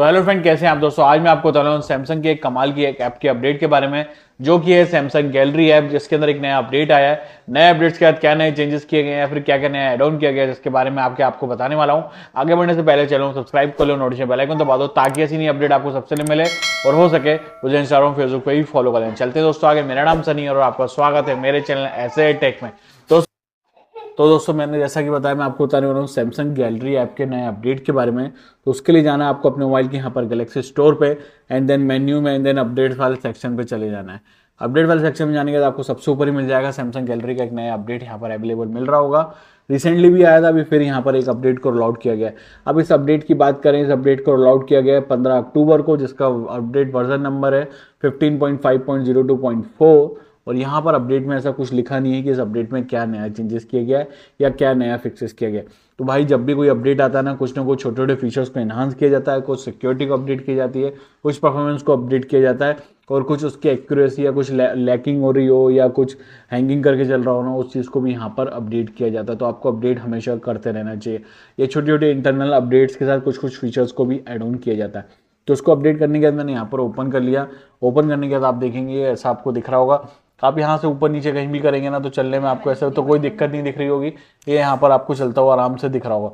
तो hello friend कैसे हैं आप दोस्तों आज मैं आपको बता रहा हूँ सैमसंग की एक कमाल की एक ऐप के अपडेट के बारे में जो कि है सैमसंग गैलरी ऐप जिसके अंदर एक नया अपडेट आया है नए अपडेट्स के बाद क्या नए चेंजेस किए गए हैं फिर क्या क्या नया एड ऑन किया गया है जिसके बारे में आपके आपको बताने वाला हूँ आगे बढ़ने से पहले चलो सब्सक्राइब कर लो नोटिस बेल आइकन दबा दो ताकि ऐसी नई अपडेट आपको सबसे पहले मिले और हो सके मुझे इंस्टाग्राम फेसबुक पर भी फॉलो कर लें चलते दोस्तों आगे मेरा नाम सनी और आपका स्वागत है मेरे चैनल ऐसे टेक में तो दोस्तों मैंने जैसा कि बताया मैं आपको बताने वाला हूँ सैमसंग गैलरी ऐप के नए अपडेट के बारे में तो उसके लिए जाना है आपको अपने मोबाइल के यहाँ पर गलेक्सी स्टोर पे एंड देन मेन्यू में एंड देन अपडेट वाले सेक्शन पे चले जाना है अपडेट वाले सेक्शन में जाने के बाद आपको सबसे ऊपर ही मिल जाएगा सैमसंग गैलरी का एक नया अपडेट यहाँ पर अवेलेबल मिल रहा होगा रिसेंटली भी आया था अभी फिर यहाँ पर एक अपडेट को रोल आउट किया गया अब इस अपडेट की बात करें इस अपडेट को रोल आउट किया गया है पंद्रह अक्टूबर को जिसका अपडेट वर्जन नंबर है fifteen point five point zero two point four और यहाँ पर अपडेट में ऐसा कुछ लिखा नहीं है कि इस अपडेट में क्या नया चेंजेस किया गया है या क्या नया फिक्सेस किया गया है तो भाई जब भी कोई अपडेट आता है ना कुछ ना कुछ छोटे छोटे फीचर्स को एनहांस किया जाता है कुछ सिक्योरिटी को अपडेट की जाती है कुछ परफॉर्मेंस को अपडेट किया जाता है और कुछ उसकी एक्यूरेसी या कुछ लैकिंग हो रही हो या कुछ हैंगिंग करके चल रहा हो ना उस चीज़ को भी यहाँ पर अपडेट किया जाता है तो आपको अपडेट हमेशा करते रहना चाहिए ये छोटे छोटे इंटरनल अपडेट्स के साथ कुछ कुछ फीचर्स को भी एड ऑन किया जाता है तो उसको अपडेट करने के बाद मैंने यहाँ पर ओपन कर लिया ओपन करने के बाद आप देखेंगे ऐसा आपको दिख रहा होगा आप यहाँ से ऊपर नीचे कहीं भी करेंगे ना तो चलने में आपको ऐसा तो कोई दिक्कत नहीं दिख रही होगी ये यहाँ पर आपको चलता हुआ आराम से दिख रहा होगा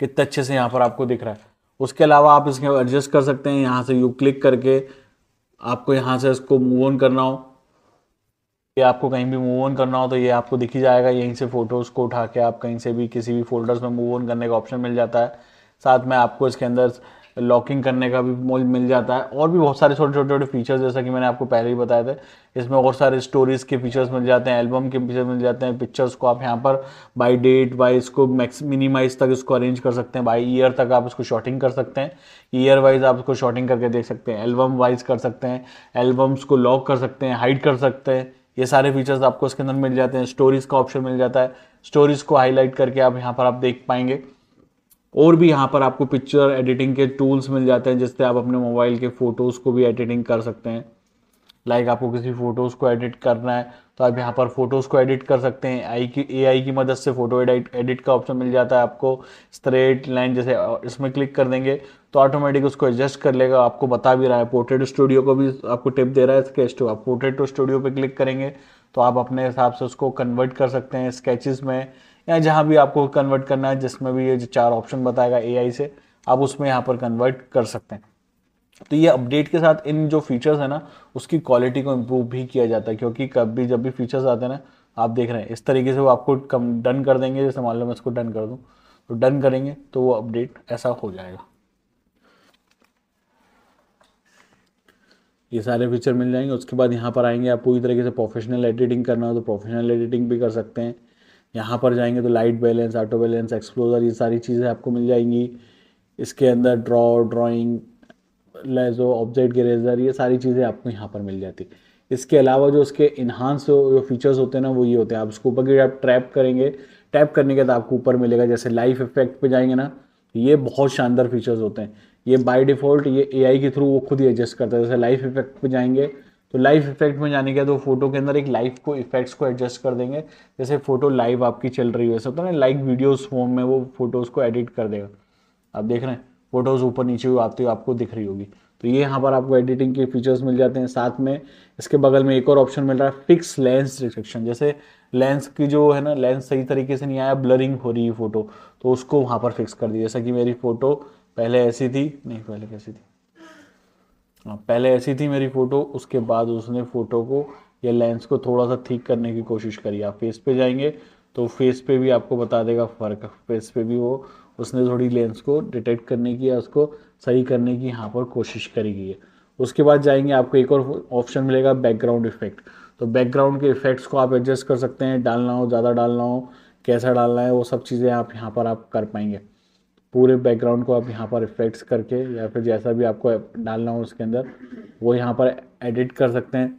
कितने अच्छे से यहाँ पर आपको दिख रहा है उसके अलावा आप इसके एडजस्ट कर सकते हैं यहाँ से यू क्लिक करके आपको यहाँ से इसको मूव ऑन करना हो ये आपको कहीं भी मूव ऑन करना हो तो ये आपको दिखी जाएगा यहीं से फ़ोटोज़ को उठा के आप कहीं से भी किसी भी फोल्डर्स में मूव ऑन करने का ऑप्शन मिल जाता है साथ में आपको इसके अंदर लॉकिंग करने का भी मिल जाता है और भी बहुत सारे छोटे छोटे छोटे फीचर्स जैसा कि मैंने आपको पहले ही बताए थे इसमें और सारे स्टोरीज़ के फीचर्स मिल जाते हैं एल्बम के फीचर्स मिल जाते हैं पिक्चर्स को आप यहाँ पर बाई डेट बाई इसको मैक्स मिनिमाइज तक इसको अरेंज कर सकते हैं बाई ईयर तक आप इसको शॉटिंग कर सकते हैं ईयर वाइज आप इसको शॉटिंग करके देख सकते हैं एल्बम वाइज कर सकते हैं एल्बम्स को लॉक कर सकते हैं हाइड कर सकते हैं ये सारे फीचर्स आपको इसके अंदर मिल जाते हैं स्टोरीज़ का ऑप्शन मिल जाता है स्टोरीज़ को हाईलाइट करके आप यहाँ पर आप देख पाएंगे और भी यहाँ पर आपको पिक्चर एडिटिंग के टूल्स मिल जाते हैं जिससे आप अपने मोबाइल के फ़ोटोज़ को भी एडिटिंग कर सकते हैं लाइक आपको किसी फ़ोटोज़ को एडिट करना है तो आप यहाँ पर फ़ोटोज़ को एडिट कर सकते हैं आई की ए आई की मदद से फ़ोटो एडिट एडिट का ऑप्शन मिल जाता है आपको स्ट्रेट लाइन जैसे इसमें क्लिक कर देंगे तो ऑटोमेटिक उसको एडजस्ट कर लेगा आपको बता भी रहा है पोर्ट्रेट स्टूडियो को भी आपको टिप दे रहा है स्केच टू आप पोर्ट्रेट टू स्टूडियो पर क्लिक करेंगे तो आप अपने हिसाब से उसको कन्वर्ट कर सकते हैं स्केचेस में या जहाँ भी आपको कन्वर्ट करना है जिसमें भी ये जो चार ऑप्शन बताएगा ए से आप उसमें यहाँ पर कन्वर्ट कर सकते हैं तो ये अपडेट के साथ इन जो फीचर्स है ना उसकी क्वालिटी को इम्प्रूव भी किया जाता है क्योंकि कभी जब भी फीचर्स आते हैं ना आप देख रहे हैं इस तरीके से वो आपको कम डन कर देंगे जैसे मान लो मैं इसको डन कर दूँ तो डन करेंगे तो वो अपडेट ऐसा हो जाएगा ये सारे फीचर मिल जाएंगे उसके बाद यहाँ पर आएंगे आप पूरी तरीके से प्रोफेशनल एडिटिंग करना हो तो प्रोफेशनल एडिटिंग भी कर सकते हैं यहाँ पर जाएंगे तो light balance auto balance exposure ये सारी चीज़ें आपको मिल जाएंगी इसके अंदर draw drawing lasso object eraser ये सारी चीज़ें आपको यहाँ पर मिल जाती इसके अलावा जो उसके इन्हांस जो फीचर्स होते हैं ना वो ये होते हैं आप उसको ऊपर की आप ट्रैप करेंगे टैप करने के बाद आपको ऊपर मिलेगा जैसे लाइफ इफेक्ट पे जाएंगे ना ये बहुत शानदार फीचर्स होते हैं ये बाय डिफ़ॉल्ट ये एआई के थ्रू वो खुद ही एडजस्ट करता है जैसे लाइफ इफेक्ट पे जाएंगे तो लाइव इफेक्ट में जाने के तो फोटो के अंदर एक लाइव को इफेक्ट्स को एडजस्ट कर देंगे जैसे फोटो लाइव आपकी चल रही है होता है ना लाइव वीडियोस फॉर्म में वो फोटोज़ को एडिट कर देगा आप देख रहे हैं फोटोज़ ऊपर नीचे हुई आती हुई आपको दिख रही होगी तो ये यहाँ पर आपको एडिटिंग के फीचर्स मिल जाते हैं साथ में इसके बगल में एक और ऑप्शन मिल रहा है फिक्स लेंस रिस्ट्रिक्शन जैसे लेंस की जो है ना लेंस सही तरीके से नहीं आया ब्लरिंग हो रही है फ़ोटो तो उसको वहाँ पर फिक्स कर दिया जैसा कि मेरी फ़ोटो पहले ऐसी थी नहीं पहले कैसी थी हाँ, पहले ऐसी थी मेरी फ़ोटो उसके बाद उसने फ़ोटो को या लेंस को थोड़ा सा ठीक करने की कोशिश करी आप फेस पे जाएंगे तो फेस पे भी आपको बता देगा फ़र्क फेस पे भी वो उसने थोड़ी लेंस को डिटेक्ट करने की या उसको सही करने की यहाँ पर कोशिश करी गई है उसके बाद जाएंगे आपको एक और ऑप्शन मिलेगा बैकग्राउंड इफेक्ट तो बैकग्राउंड के इफेक्ट्स को आप एडजस्ट कर सकते हैं डालना हो ज़्यादा डालना हो कैसा डालना है वो सब चीज़ें आप यहाँ पर आप कर पाएंगे पूरे बैकग्राउंड को आप यहाँ पर इफेक्ट्स करके या फिर जैसा भी आपको डालना हो उसके अंदर वो यहाँ पर एडिट कर सकते हैं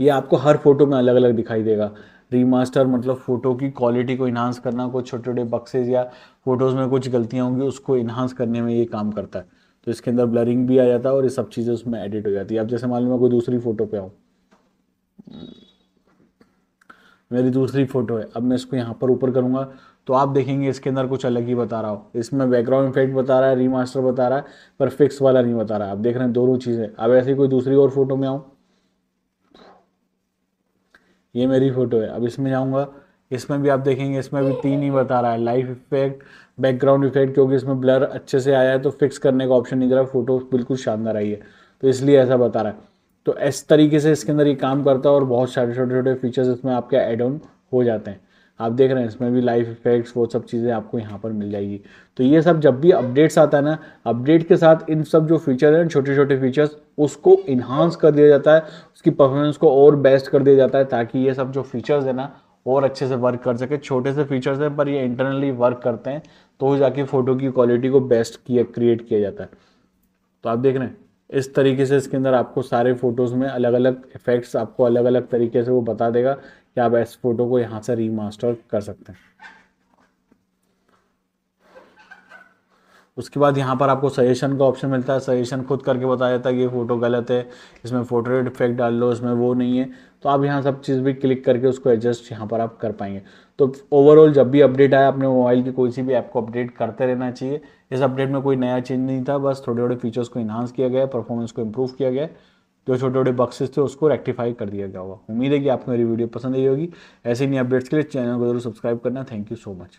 ये आपको हर फोटो में अलग अलग दिखाई देगा रीमास्टर मतलब फ़ोटो की क्वालिटी को इन्हांस करना कुछ छोटे छोटे बक्सेज या फोटोज़ में कुछ गलतियाँ होंगी उसको इन्हांस करने में ये काम करता है तो इसके अंदर ब्लरिंग भी आ जाता है और ये सब चीज़ें उसमें एडिट हो जाती है अब जैसे मान लो मैं कोई दूसरी फ़ोटो पे आऊँ मेरी दूसरी फ़ोटो है अब मैं इसको यहाँ पर ऊपर करूँगा तो आप देखेंगे इसके अंदर कुछ अलग ही बता रहा हो इसमें बैकग्राउंड इफेक्ट बता रहा है रीमास्टर बता रहा है पर फिक्स वाला नहीं बता रहा है आप देख रहे हैं दोनों चीज़ें अब ऐसी कोई दूसरी और फोटो में आऊँ ये मेरी फ़ोटो है अब इसमें जाऊँगा इसमें भी आप देखेंगे इसमें भी तीन ही बता रहा है लाइफ इफेक्ट बैकग्राउंड इफेक्ट क्योंकि इसमें ब्लर अच्छे से आया है तो फिक्स करने का ऑप्शन नहीं दे रहा फोटो बिल्कुल शानदार आई है तो इसलिए ऐसा बता रहा है तो इस तरीके से इसके अंदर ये काम करता है और बहुत सारे छोटे छोटे फीचर्स इसमें आपके एड ऑन हो जाते हैं आप देख रहे हैं इसमें भी लाइफ इफेक्ट्स वो सब चीज़ें आपको यहाँ पर मिल जाएगी तो ये सब जब भी अपडेट्स आता है ना अपडेट के साथ इन सब जो फीचर हैं छोटे छोटे फीचर्स उसको इन्हांस कर दिया जाता है उसकी परफॉर्मेंस को और बेस्ट कर दिया जाता है ताकि ये सब जो फीचर्स है ना और अच्छे से वर्क कर सके छोटे से फीचर्स हैं पर ये इंटरनली वर्क करते हैं तो जाके फ़ोटो की क्वालिटी को बेस्ट किया क्रिएट किया जाता है तो आप देख रहे हैं इस तरीके से इसके अंदर आपको सारे फ़ोटोज़ में अलग अलग इफ़ेक्ट्स आपको अलग अलग तरीके से वो बता देगा कि आप इस फ़ोटो को यहाँ से रीमास्टर कर सकते हैं उसके बाद यहाँ पर आपको सजेशन का ऑप्शन मिलता है सजेशन खुद करके बताया जाता है कि ये फ़ोटो गलत है इसमें फ़ोटो रेट इफेक्ट डाल लो इसमें वो नहीं है तो आप यहाँ सब चीज़ भी क्लिक करके उसको एडजस्ट यहाँ पर आप कर पाएंगे तो ओवरऑल जब भी अपडेट आया अपने मोबाइल की कोई सी भी ऐप को अपडेट करते रहना चाहिए इस अपडेट में कोई नया चेंज नहीं था बस थोड़े थोड़े फीचर्स को इन्हांस किया गया परफॉर्मेंस को इम्प्रूव किया गया जो छोटे छोटे बक्सेस थे उसको रेक्टिफाई कर दिया गया होगा उम्मीद है कि आपको मेरी वीडियो पसंद आई होगी ऐसी नई अपडेट्स के लिए चैनल को जरूर सब्सक्राइब करना थैंक यू सो मच